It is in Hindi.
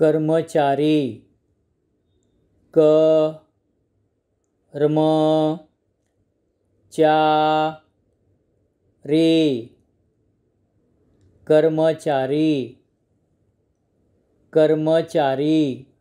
कर्मचारी क रम चा रे कर्मचारी कर्मचारी